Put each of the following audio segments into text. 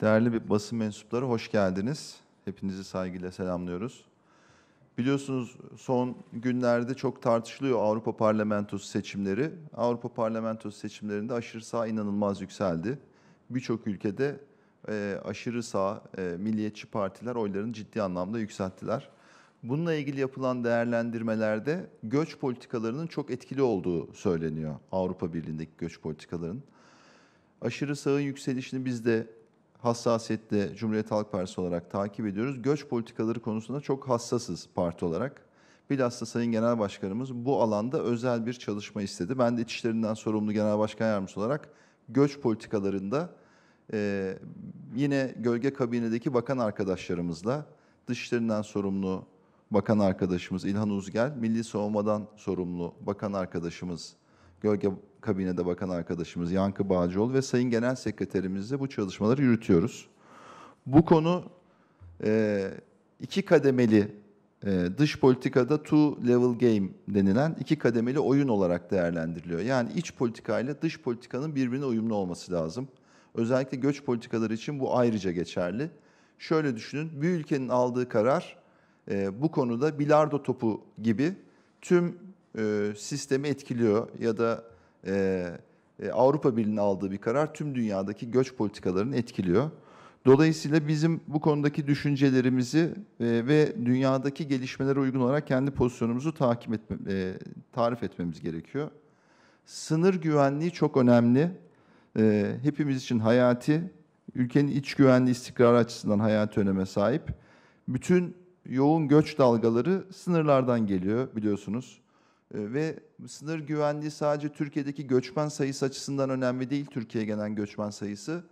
Değerli bir basın mensupları hoş geldiniz. Hepinizi saygıyla selamlıyoruz. Biliyorsunuz son günlerde çok tartışılıyor Avrupa Parlamentosu seçimleri. Avrupa Parlamentosu seçimlerinde aşırı sağ inanılmaz yükseldi. Birçok ülkede e, aşırı sağ e, milliyetçi partiler oylarını ciddi anlamda yükselttiler. Bununla ilgili yapılan değerlendirmelerde göç politikalarının çok etkili olduğu söyleniyor Avrupa Birliği'ndeki göç politikalarının. Aşırı sağın yükselişini biz de hassasiyetle Cumhuriyet Halk Partisi olarak takip ediyoruz. Göç politikaları konusunda çok hassasız parti olarak. Bilhassa Sayın Genel Başkanımız bu alanda özel bir çalışma istedi. Ben de İçişlerinden sorumlu Genel Başkan Yardımcısı olarak göç politikalarında e, yine gölge kabinedeki bakan arkadaşlarımızla Dışişlerinden sorumlu bakan arkadaşımız İlhan Uzgel, Milli Savunma'dan sorumlu bakan arkadaşımız gölge kabinede bakan arkadaşımız Yankı Bağcıoğlu ve Sayın Genel Sekreterimizle bu çalışmaları yürütüyoruz. Bu konu e, iki kademeli e, dış politikada two level game denilen iki kademeli oyun olarak değerlendiriliyor. Yani iç politika ile dış politikanın birbirine uyumlu olması lazım. Özellikle göç politikaları için bu ayrıca geçerli. Şöyle düşünün, bir ülkenin aldığı karar e, bu konuda bilardo topu gibi tüm e, sistemi etkiliyor ya da e, e, Avrupa Birliği'nin aldığı bir karar tüm dünyadaki göç politikalarını etkiliyor. Dolayısıyla bizim bu konudaki düşüncelerimizi e, ve dünyadaki gelişmelere uygun olarak kendi pozisyonumuzu takip etme, tarif etmemiz gerekiyor. Sınır güvenliği çok önemli. hepimiz için hayati, ülkenin iç güvenliği istikrarı açısından hayati öneme sahip. Bütün yoğun göç dalgaları sınırlardan geliyor biliyorsunuz. Ee, ve sınır güvenliği sadece Türkiye'deki göçmen sayısı açısından önemli değil Türkiye'ye gelen göçmen sayısı.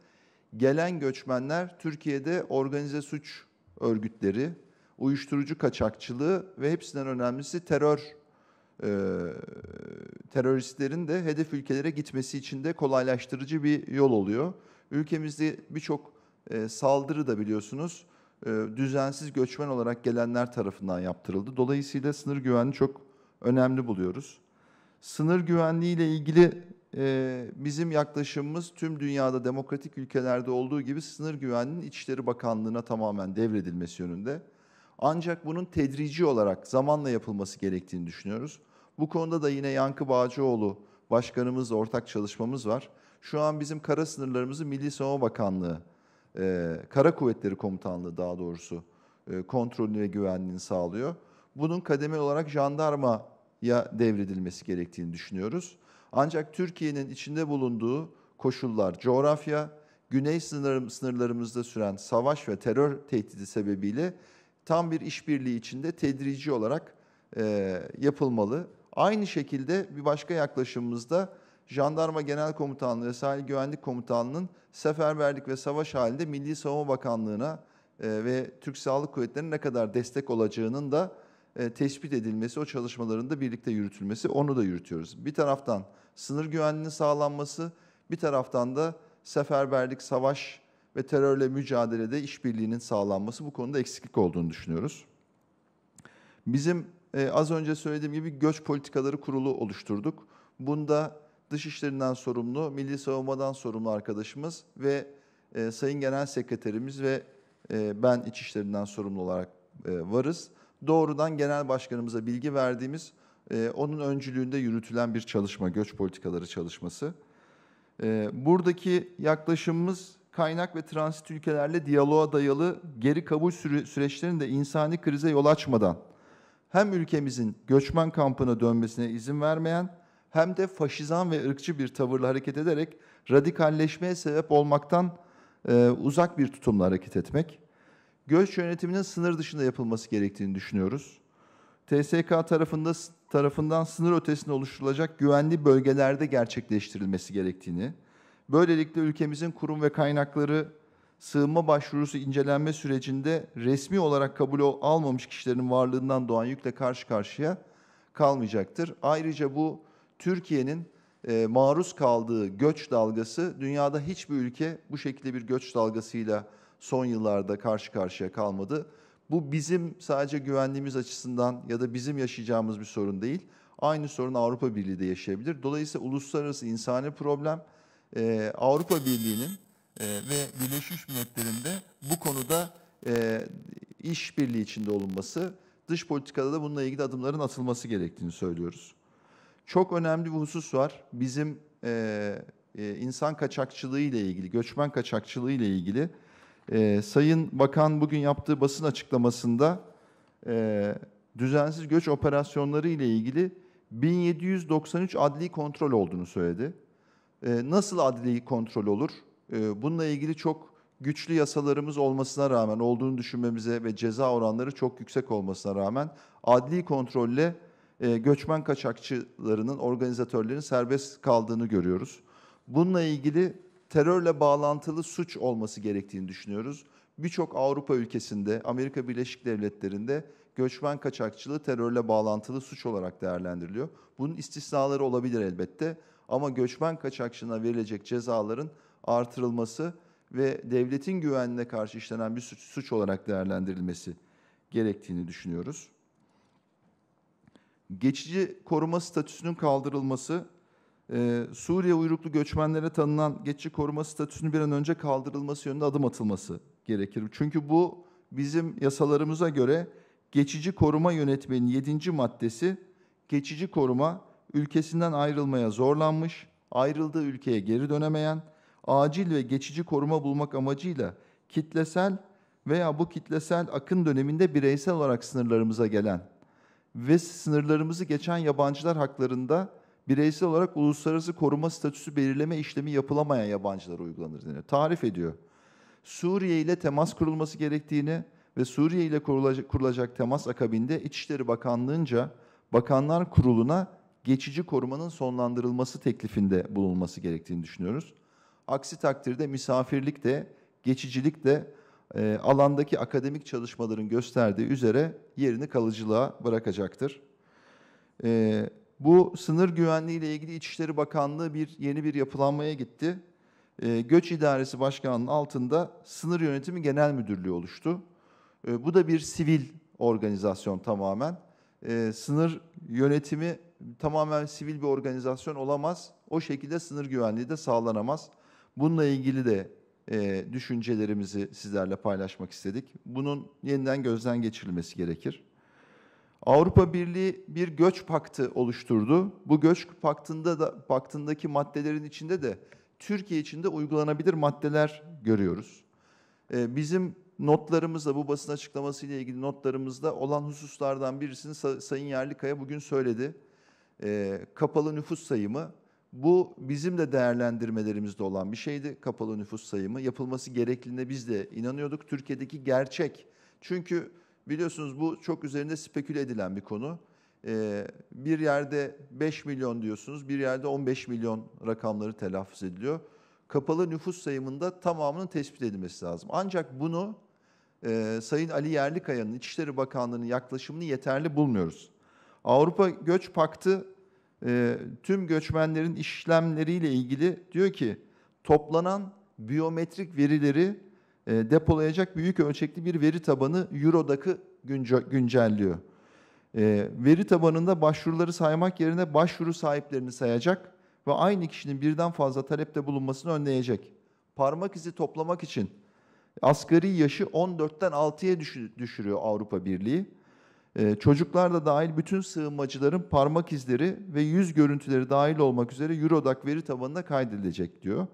Gelen göçmenler Türkiye'de organize suç örgütleri, uyuşturucu kaçakçılığı ve hepsinden önemlisi terör e, teröristlerin de hedef ülkelere gitmesi için de kolaylaştırıcı bir yol oluyor. Ülkemizde birçok e, saldırı da biliyorsunuz e, düzensiz göçmen olarak gelenler tarafından yaptırıldı. Dolayısıyla sınır güvenliği çok önemli buluyoruz. Sınır güvenliği ile ilgili e, bizim yaklaşımımız tüm dünyada demokratik ülkelerde olduğu gibi sınır güvenliğinin İçişleri Bakanlığı'na tamamen devredilmesi yönünde. Ancak bunun tedrici olarak zamanla yapılması gerektiğini düşünüyoruz. Bu konuda da yine Yankı Bağcıoğlu başkanımızla ortak çalışmamız var. Şu an bizim kara sınırlarımızı Milli Savunma Bakanlığı, e, Kara Kuvvetleri Komutanlığı daha doğrusu e, kontrolünü ve güvenliğini sağlıyor. Bunun kademeli olarak jandarma ya devredilmesi gerektiğini düşünüyoruz. Ancak Türkiye'nin içinde bulunduğu koşullar, coğrafya, güney sınırım, sınırlarımızda süren savaş ve terör tehdidi sebebiyle tam bir işbirliği içinde tedrici olarak e, yapılmalı. Aynı şekilde bir başka yaklaşımımızda Jandarma Genel Komutanlığı ve Sahil Güvenlik Komutanlığı'nın seferberlik ve savaş halinde Milli Savunma Bakanlığı'na e, ve Türk Sağlık Kuvvetleri'ne ne kadar destek olacağının da e, tespit edilmesi, o çalışmaların da birlikte yürütülmesi, onu da yürütüyoruz. Bir taraftan sınır güvenliğinin sağlanması, bir taraftan da seferberlik, savaş ve terörle mücadelede işbirliğinin sağlanması bu konuda eksiklik olduğunu düşünüyoruz. Bizim e, az önce söylediğim gibi göç politikaları kurulu oluşturduk. Bunda Dışişlerinden sorumlu, Milli Savunmadan sorumlu arkadaşımız ve e, Sayın Genel Sekreterimiz ve e, ben içişlerinden sorumlu olarak e, varız doğrudan genel başkanımıza bilgi verdiğimiz e, onun öncülüğünde yürütülen bir çalışma, göç politikaları çalışması. E, buradaki yaklaşımımız kaynak ve transit ülkelerle diyaloğa dayalı geri kabul süre, süreçlerinin de insani krize yol açmadan hem ülkemizin göçmen kampına dönmesine izin vermeyen hem de faşizan ve ırkçı bir tavırla hareket ederek radikalleşmeye sebep olmaktan e, uzak bir tutumla hareket etmek göç yönetiminin sınır dışında yapılması gerektiğini düşünüyoruz. TSK tarafında tarafından sınır ötesinde oluşturulacak güvenli bölgelerde gerçekleştirilmesi gerektiğini, böylelikle ülkemizin kurum ve kaynakları sığınma başvurusu incelenme sürecinde resmi olarak kabul almamış kişilerin varlığından doğan yükle karşı karşıya kalmayacaktır. Ayrıca bu Türkiye'nin e, maruz kaldığı göç dalgası dünyada hiçbir ülke bu şekilde bir göç dalgasıyla son yıllarda karşı karşıya kalmadı. Bu bizim sadece güvenliğimiz açısından ya da bizim yaşayacağımız bir sorun değil. Aynı sorun Avrupa Birliği de yaşayabilir. Dolayısıyla uluslararası insani problem e, Avrupa Birliği'nin e, ve Birleşmiş Milletler'in de bu konuda e, iş birliği içinde olunması, dış politikada da bununla ilgili adımların atılması gerektiğini söylüyoruz. Çok önemli bir husus var. Bizim e, e, insan kaçakçılığı ile ilgili, göçmen kaçakçılığı ile ilgili e, Sayın Bakan bugün yaptığı basın açıklamasında e, düzensiz göç operasyonları ile ilgili 1793 adli kontrol olduğunu söyledi. E, nasıl adli kontrol olur? E, bununla ilgili çok güçlü yasalarımız olmasına rağmen olduğunu düşünmemize ve ceza oranları çok yüksek olmasına rağmen adli kontrolle e, göçmen kaçakçılarının, organizatörlerin serbest kaldığını görüyoruz. Bununla ilgili terörle bağlantılı suç olması gerektiğini düşünüyoruz. Birçok Avrupa ülkesinde, Amerika Birleşik Devletleri'nde göçmen kaçakçılığı terörle bağlantılı suç olarak değerlendiriliyor. Bunun istisnaları olabilir elbette ama göçmen kaçakçılığına verilecek cezaların artırılması ve devletin güvenliğine karşı işlenen bir suç, suç olarak değerlendirilmesi gerektiğini düşünüyoruz. Geçici koruma statüsünün kaldırılması ee, Suriye uyruklu göçmenlere tanınan geçici koruma statüsünün bir an önce kaldırılması yönünde adım atılması gerekir. Çünkü bu bizim yasalarımıza göre geçici koruma yönetmenin 7. maddesi geçici koruma ülkesinden ayrılmaya zorlanmış, ayrıldığı ülkeye geri dönemeyen, acil ve geçici koruma bulmak amacıyla kitlesel veya bu kitlesel akın döneminde bireysel olarak sınırlarımıza gelen ve sınırlarımızı geçen yabancılar haklarında bireysel olarak uluslararası koruma statüsü belirleme işlemi yapılamayan yabancılara uygulanır deniyor. Tarif ediyor. Suriye ile temas kurulması gerektiğini ve Suriye ile kurulacak, kurulacak temas akabinde İçişleri Bakanlığı'nca Bakanlar Kurulu'na geçici korumanın sonlandırılması teklifinde bulunması gerektiğini düşünüyoruz. Aksi takdirde misafirlik de geçicilik de e, alandaki akademik çalışmaların gösterdiği üzere yerini kalıcılığa bırakacaktır. E, bu sınır güvenliği ile ilgili İçişleri Bakanlığı bir yeni bir yapılanmaya gitti. E, Göç İdaresi Başkanı'nın altında Sınır Yönetimi Genel Müdürlüğü oluştu. E, bu da bir sivil organizasyon tamamen. E, sınır yönetimi tamamen sivil bir organizasyon olamaz. O şekilde sınır güvenliği de sağlanamaz. Bununla ilgili de e, düşüncelerimizi sizlerle paylaşmak istedik. Bunun yeniden gözden geçirilmesi gerekir. Avrupa Birliği bir göç paktı oluşturdu. Bu göç paktında da paktındaki maddelerin içinde de Türkiye için de uygulanabilir maddeler görüyoruz. Ee, bizim notlarımızda bu basın açıklaması ile ilgili notlarımızda olan hususlardan birisini Say Sayın Yerlikaya bugün söyledi. Ee, kapalı nüfus sayımı bu bizim de değerlendirmelerimizde olan bir şeydi. Kapalı nüfus sayımı yapılması gerektiğine biz de inanıyorduk. Türkiye'deki gerçek. Çünkü Biliyorsunuz bu çok üzerinde speküle edilen bir konu. Ee, bir yerde 5 milyon diyorsunuz, bir yerde 15 milyon rakamları telaffuz ediliyor. Kapalı nüfus sayımında tamamının tespit edilmesi lazım. Ancak bunu e, Sayın Ali Yerlikaya'nın, İçişleri Bakanlığı'nın yaklaşımını yeterli bulmuyoruz. Avrupa Göç Paktı e, tüm göçmenlerin işlemleriyle ilgili diyor ki toplanan biyometrik verileri e, depolayacak büyük ölçekli bir veri tabanı Eurodac'ı güncelliyor. E, veri tabanında başvuruları saymak yerine başvuru sahiplerini sayacak ve aynı kişinin birden fazla talepte bulunmasını önleyecek. Parmak izi toplamak için asgari yaşı 14'ten 6'ya düşürüyor Avrupa Birliği. E, çocuklar da dahil bütün sığınmacıların parmak izleri ve yüz görüntüleri dahil olmak üzere Eurodac veri tabanına kaydedilecek diyor.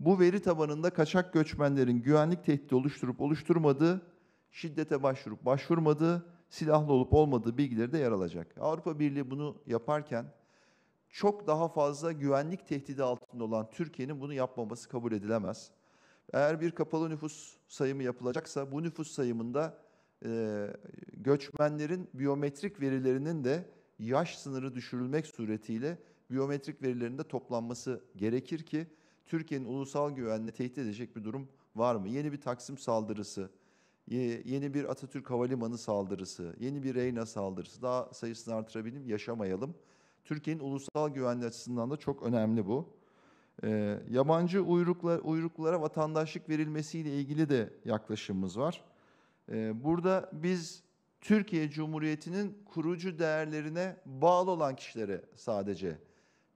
Bu veri tabanında kaçak göçmenlerin güvenlik tehdidi oluşturup oluşturmadığı, şiddete başvurup başvurmadığı, silahlı olup olmadığı bilgileri de yer alacak. Avrupa Birliği bunu yaparken çok daha fazla güvenlik tehdidi altında olan Türkiye'nin bunu yapmaması kabul edilemez. Eğer bir kapalı nüfus sayımı yapılacaksa bu nüfus sayımında e, göçmenlerin biyometrik verilerinin de yaş sınırı düşürülmek suretiyle biyometrik verilerinin de toplanması gerekir ki Türkiye'nin ulusal güvenliğini tehdit edecek bir durum var mı? Yeni bir Taksim saldırısı, yeni bir Atatürk Havalimanı saldırısı, yeni bir Reyna saldırısı daha sayısını artırabilelim, yaşamayalım. Türkiye'nin ulusal güvenliği açısından da çok önemli bu. E, yabancı uyruklar, uyruklara vatandaşlık verilmesiyle ilgili de yaklaşımımız var. E, burada biz Türkiye Cumhuriyeti'nin kurucu değerlerine bağlı olan kişilere sadece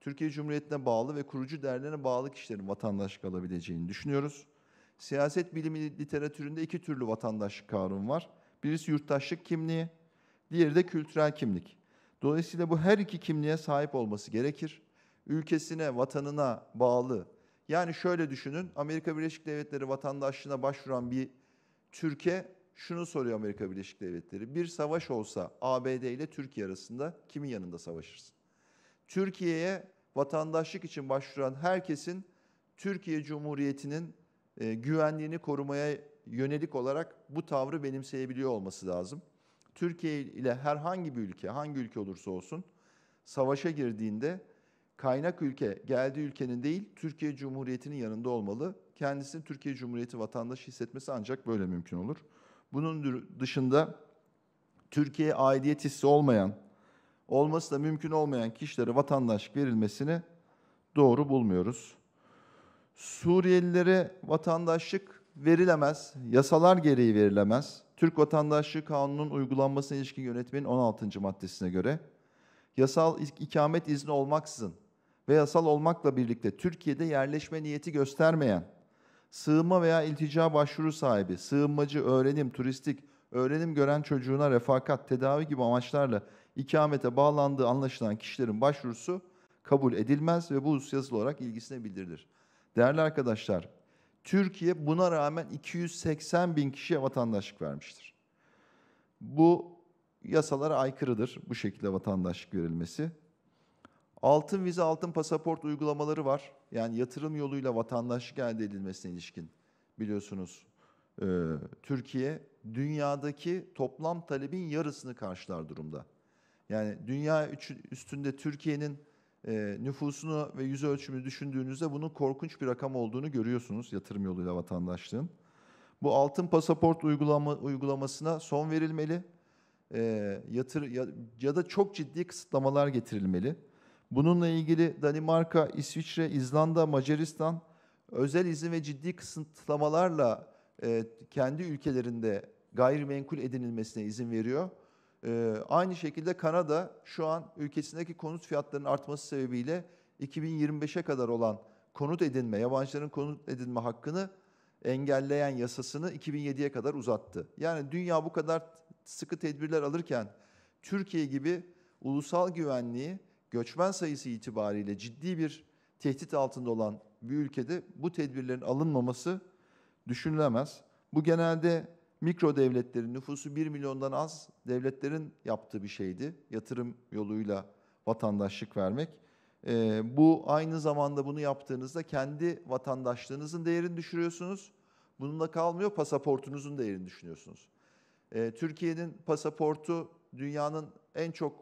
Türkiye Cumhuriyeti'ne bağlı ve kurucu derneğine bağlı kişilerin vatandaşlık alabileceğini düşünüyoruz. Siyaset bilimi literatüründe iki türlü vatandaşlık kavramı var. Birisi yurttaşlık kimliği, diğeri de kültürel kimlik. Dolayısıyla bu her iki kimliğe sahip olması gerekir. Ülkesine, vatanına bağlı. Yani şöyle düşünün, Amerika Birleşik Devletleri vatandaşlığına başvuran bir Türkiye şunu soruyor Amerika Birleşik Devletleri. Bir savaş olsa ABD ile Türkiye arasında kimin yanında savaşırsın? Türkiye'ye vatandaşlık için başvuran herkesin Türkiye Cumhuriyeti'nin e, güvenliğini korumaya yönelik olarak bu tavrı benimseyebiliyor olması lazım. Türkiye ile herhangi bir ülke, hangi ülke olursa olsun savaşa girdiğinde kaynak ülke geldiği ülkenin değil Türkiye Cumhuriyeti'nin yanında olmalı. Kendisini Türkiye Cumhuriyeti vatandaşı hissetmesi ancak böyle mümkün olur. Bunun dışında Türkiye aidiyet hissi olmayan olması da mümkün olmayan kişilere vatandaşlık verilmesini doğru bulmuyoruz. Suriyelilere vatandaşlık verilemez, yasalar gereği verilemez. Türk Vatandaşlığı Kanunu'nun uygulanmasına ilişkin yönetmenin 16. maddesine göre yasal ikamet izni olmaksızın ve yasal olmakla birlikte Türkiye'de yerleşme niyeti göstermeyen, sığınma veya iltica başvuru sahibi, sığınmacı, öğrenim, turistik, öğrenim gören çocuğuna refakat, tedavi gibi amaçlarla ikamete bağlandığı anlaşılan kişilerin başvurusu kabul edilmez ve bu husus yazılı olarak ilgisine bildirilir. Değerli arkadaşlar, Türkiye buna rağmen 280 bin kişiye vatandaşlık vermiştir. Bu yasalara aykırıdır bu şekilde vatandaşlık verilmesi. Altın vize, altın pasaport uygulamaları var. Yani yatırım yoluyla vatandaşlık elde edilmesine ilişkin biliyorsunuz e, Türkiye dünyadaki toplam talebin yarısını karşılar durumda. Yani dünya üstünde Türkiye'nin e, nüfusunu ve yüz ölçümü düşündüğünüzde bunun korkunç bir rakam olduğunu görüyorsunuz yatırım yoluyla vatandaşlığın. Bu altın pasaport uygulama, uygulamasına son verilmeli e, yatır ya, ya da çok ciddi kısıtlamalar getirilmeli. Bununla ilgili Danimarka, İsviçre, İzlanda, Macaristan özel izin ve ciddi kısıtlamalarla e, kendi ülkelerinde gayrimenkul edinilmesine izin veriyor. E, aynı şekilde Kanada şu an ülkesindeki konut fiyatlarının artması sebebiyle 2025'e kadar olan konut edinme, yabancıların konut edinme hakkını engelleyen yasasını 2007'ye kadar uzattı. Yani dünya bu kadar sıkı tedbirler alırken Türkiye gibi ulusal güvenliği göçmen sayısı itibariyle ciddi bir tehdit altında olan bir ülkede bu tedbirlerin alınmaması düşünülemez. Bu genelde mikro devletlerin nüfusu 1 milyondan az devletlerin yaptığı bir şeydi. Yatırım yoluyla vatandaşlık vermek. E, bu aynı zamanda bunu yaptığınızda kendi vatandaşlığınızın değerini düşürüyorsunuz. Bununla kalmıyor pasaportunuzun değerini düşünüyorsunuz. E, Türkiye'nin pasaportu dünyanın en çok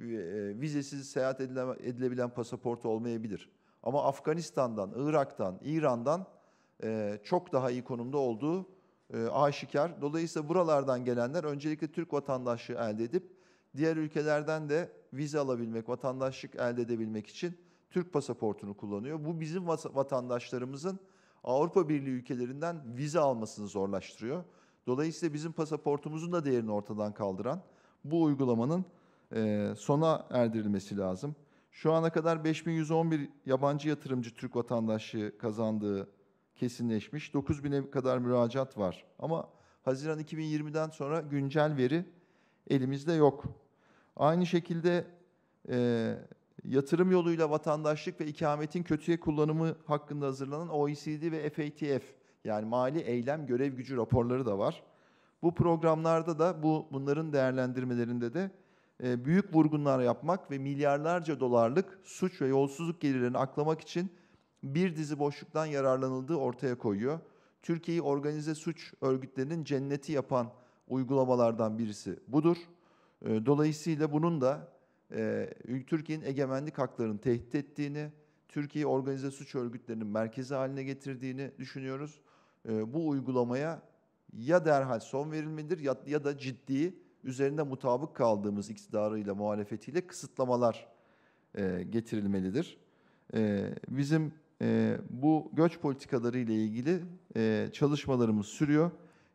e, e vizesiz seyahat edile, edilebilen pasaportu olmayabilir. Ama Afganistan'dan, Irak'tan, İran'dan e, çok daha iyi konumda olduğu e, aşikar. Dolayısıyla buralardan gelenler öncelikle Türk vatandaşlığı elde edip diğer ülkelerden de vize alabilmek, vatandaşlık elde edebilmek için Türk pasaportunu kullanıyor. Bu bizim vatandaşlarımızın Avrupa Birliği ülkelerinden vize almasını zorlaştırıyor. Dolayısıyla bizim pasaportumuzun da değerini ortadan kaldıran bu uygulamanın e, sona erdirilmesi lazım. Şu ana kadar 5111 yabancı yatırımcı Türk vatandaşlığı kazandığı kesinleşmiş. 9 bine kadar müracaat var. Ama Haziran 2020'den sonra güncel veri elimizde yok. Aynı şekilde e, yatırım yoluyla vatandaşlık ve ikametin kötüye kullanımı hakkında hazırlanan OECD ve FATF yani mali eylem görev gücü raporları da var. Bu programlarda da bu bunların değerlendirmelerinde de e, büyük vurgunlar yapmak ve milyarlarca dolarlık suç ve yolsuzluk gelirlerini aklamak için bir dizi boşluktan yararlanıldığı ortaya koyuyor. Türkiye'yi organize suç örgütlerinin cenneti yapan uygulamalardan birisi budur. Ee, dolayısıyla bunun da e, Türkiye'nin egemenlik haklarını tehdit ettiğini, Türkiye'yi organize suç örgütlerinin merkezi haline getirdiğini düşünüyoruz. Ee, bu uygulamaya ya derhal son verilmelidir ya, da ciddi üzerinde mutabık kaldığımız iktidarıyla muhalefetiyle kısıtlamalar e, getirilmelidir. Ee, bizim ee, bu göç politikaları ile ilgili e, çalışmalarımız sürüyor.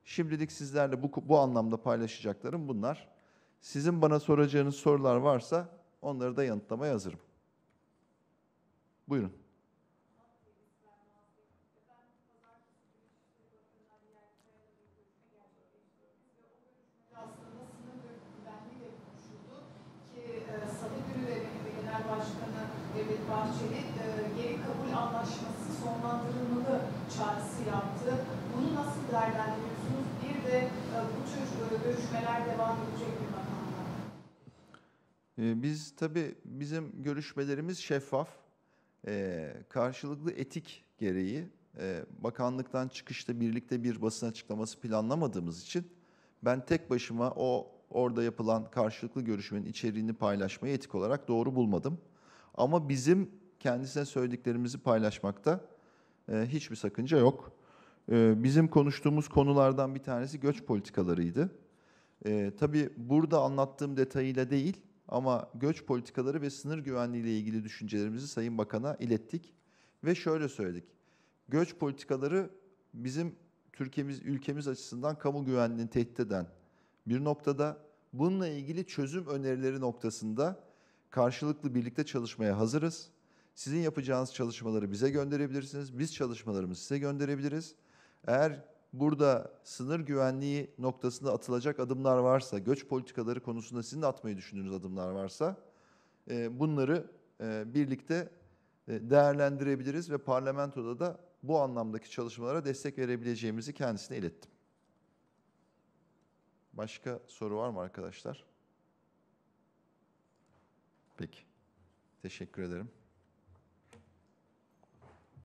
Şimdilik sizlerle bu, bu anlamda paylaşacaklarım bunlar. Sizin bana soracağınız sorular varsa onları da yanıtlamaya hazırım. Buyurun. Devlet Bahçeli e, geri kabul anlaşması sonlandırılmalı çağrısı yaptı. Bunu nasıl değerlendiriyorsunuz? Bir de e, bu tür e, görüşmeler devam edecek mi bakanlar? biz tabi bizim görüşmelerimiz şeffaf. E, karşılıklı etik gereği e, bakanlıktan çıkışta birlikte bir basın açıklaması planlamadığımız için ben tek başıma o orada yapılan karşılıklı görüşmenin içeriğini paylaşmayı etik olarak doğru bulmadım. Ama bizim kendisine söylediklerimizi paylaşmakta e, hiçbir sakınca yok. E, bizim konuştuğumuz konulardan bir tanesi göç politikalarıydı. E, tabii burada anlattığım detayıyla değil ama göç politikaları ve sınır güvenliği ile ilgili düşüncelerimizi Sayın Bakan'a ilettik ve şöyle söyledik. Göç politikaları bizim Türkiye'miz ülkemiz açısından kamu güvenliğini tehdit eden bir noktada bununla ilgili çözüm önerileri noktasında Karşılıklı birlikte çalışmaya hazırız. Sizin yapacağınız çalışmaları bize gönderebilirsiniz. Biz çalışmalarımızı size gönderebiliriz. Eğer burada sınır güvenliği noktasında atılacak adımlar varsa, göç politikaları konusunda sizin de atmayı düşündüğünüz adımlar varsa e, bunları e, birlikte e, değerlendirebiliriz ve parlamentoda da bu anlamdaki çalışmalara destek verebileceğimizi kendisine ilettim. Başka soru var mı arkadaşlar? Peki. Teşekkür ederim.